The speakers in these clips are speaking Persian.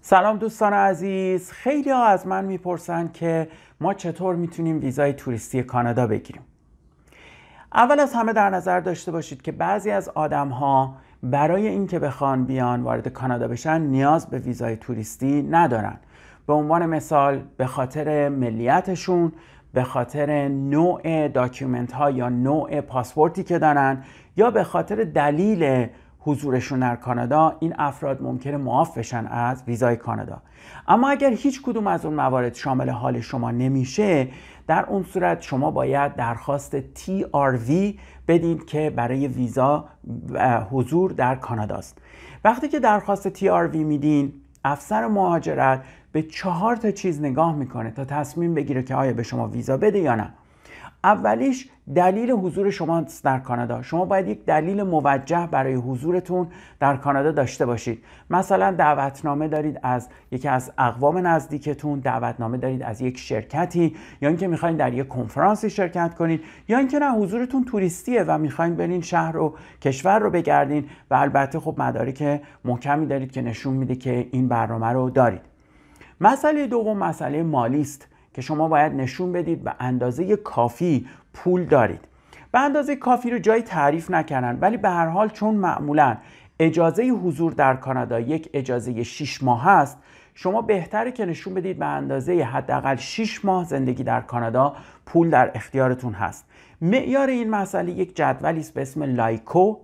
سلام دوستان عزیز خیلی ها از من میپرسن که ما چطور میتونیم ویزای توریستی کانادا بگیریم اول از همه در نظر داشته باشید که بعضی از آدم ها برای اینکه بخوان بیان وارد کانادا بشن نیاز به ویزای توریستی ندارن به عنوان مثال به خاطر ملیتشون به خاطر نوع داکیومنت ها یا نوع پاسپورتی که دارن یا به خاطر دلیل حضورشون در کانادا این افراد ممکنه معاف بشن از ویزای کانادا اما اگر هیچ کدوم از اون موارد شامل حال شما نمیشه در اون صورت شما باید درخواست TRV بدید که برای ویزا حضور در کاناداست وقتی که درخواست TRV میدین افسر مهاجرت به چهار تا چیز نگاه میکنه تا تصمیم بگیره که آیا به شما ویزا بده یا نه اولیش دلیل حضور شما در کانادا شما باید یک دلیل موجه برای حضورتون در کانادا داشته باشید مثلا دعوتنامه دارید از یکی از اقوام نزدیکتون دعوتنامه دارید از یک شرکتی یا اینکه میخواین در یک کنفرانسی شرکت کنید یا اینکه نه حضورتون توریستیه و میخواین برین شهر و کشور رو بگردین و البته خب مدارک محکمی دارید که نشون میده که این برنامه رو دارید مسئله دوم مسئله مالیست. که شما باید نشون بدید به اندازه کافی پول دارید به اندازه کافی رو جایی تعریف نکردن ولی به هر حال چون معمولا اجازه حضور در کانادا یک اجازه 6 ماه است شما بهتره که نشون بدید به اندازه حداقل 6 ماه زندگی در کانادا پول در اختیارتون هست معیار این مسئله یک جدولی است به اسم لایکو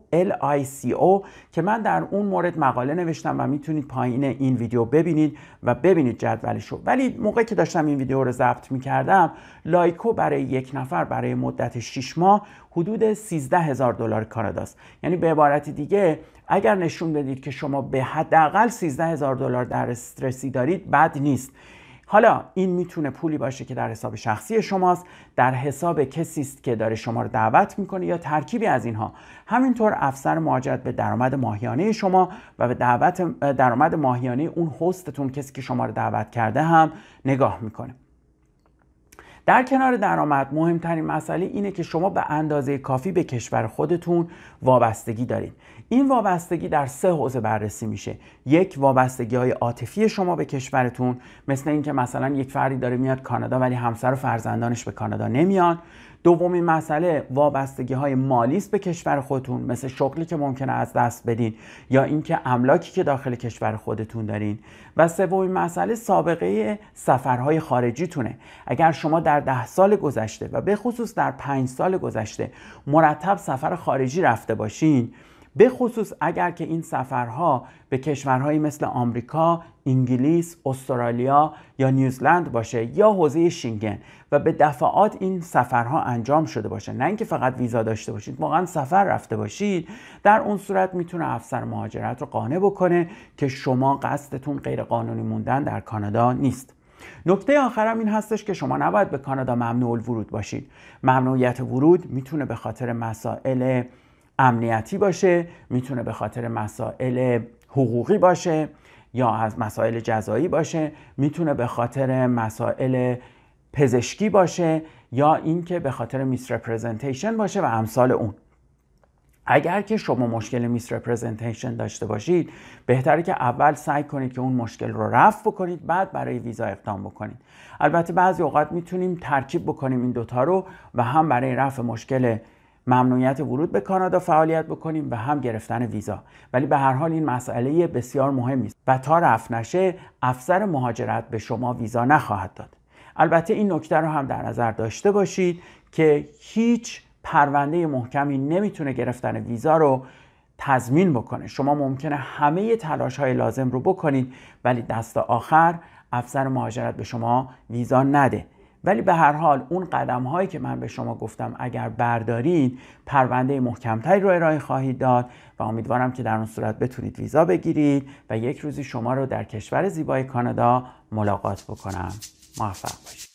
o که من در اون مورد مقاله نوشتم و میتونید پایین این ویدیو ببینید و ببینید جدولش رو ولی موقع که داشتم این ویدیو رو ضبط میکردم لایکو برای یک نفر برای مدت 6 ماه حدود 13 هزار دلار است یعنی به عبارت دیگه اگر نشون بدید که شما به حداقل 13 هزار دلار در استرس دارید بد نیست حالا این میتونه پولی باشه که در حساب شخصی شماست در حساب کسی است که داره شما رو دعوت میکنه یا ترکیبی از اینها همینطور افسر مهاجرت به درآمد ماهیانه شما و به دعوت درآمد ماهیانه اون هستتون کسی که شما رو دعوت کرده هم نگاه میکنه در کنار درآمد مهمترین مسئله اینه که شما به اندازه کافی به کشور خودتون وابستگی دارید این وابستگی در سه حوزه بررسی میشه یک وابستگی های عاطفی شما به کشورتون مثل اینکه مثلا یک فردی داره میاد کانادا ولی همسر و فرزندانش به کانادا نمیان دومین مسئله وابستگی های مالی است به کشور خودتون مثل شغلی که ممکنه از دست بدین یا اینکه املاکی که داخل کشور خودتون دارین و سومین مسئله سابقه سفرهای تونه. اگر شما در ده سال گذشته و به خصوص در پنج سال گذشته مرتب سفر خارجی رفته باشین به خصوص اگر که این سفرها به کشورهایی مثل آمریکا، انگلیس، استرالیا یا نیوزلند باشه یا حوزه شینگن و به دفعات این سفرها انجام شده باشه نه اینکه فقط ویزا داشته باشید واقعا سفر رفته باشید در اون صورت میتونه افسر مهاجرت رو قانع بکنه که شما قصدتون غیر قانونی موندن در کانادا نیست نکته آخرم این هستش که شما نباید به کانادا ممنوع ورود باشید ممنوعیت ورود میتونه به خاطر مسائل امنیتی باشه میتونه به خاطر مسائل حقوقی باشه یا از مسائل جزایی باشه میتونه به خاطر مسائل پزشکی باشه یا اینکه به خاطر میسرپرزنتیشن باشه و امثال اون اگر که شما مشکل رپرزنتیشن داشته باشید بهتره که اول سعی کنید که اون مشکل رو رفع بکنید بعد برای ویزا اقدام بکنید البته بعضی اوقات میتونیم ترکیب بکنیم این دوتا رو و هم برای رفع مشکل ممنوعیت ورود به کانادا فعالیت بکنیم و هم گرفتن ویزا ولی به هر حال این مسئله بسیار مهمی است و تا رفت نشه افسر مهاجرت به شما ویزا نخواهد داد البته این نکته رو هم در نظر داشته باشید که هیچ پرونده محکمی نمیتونه گرفتن ویزا رو تضمین بکنه شما ممکنه همه تلاش های لازم رو بکنید ولی دست آخر افسر مهاجرت به شما ویزا نده ولی به هر حال اون قدم هایی که من به شما گفتم اگر بردارید پرونده محکمتری رو ارائه خواهید داد و امیدوارم که در اون صورت بتونید ویزا بگیرید و یک روزی شما رو در کشور زیبای کانادا ملاقات بکنم موفق باشید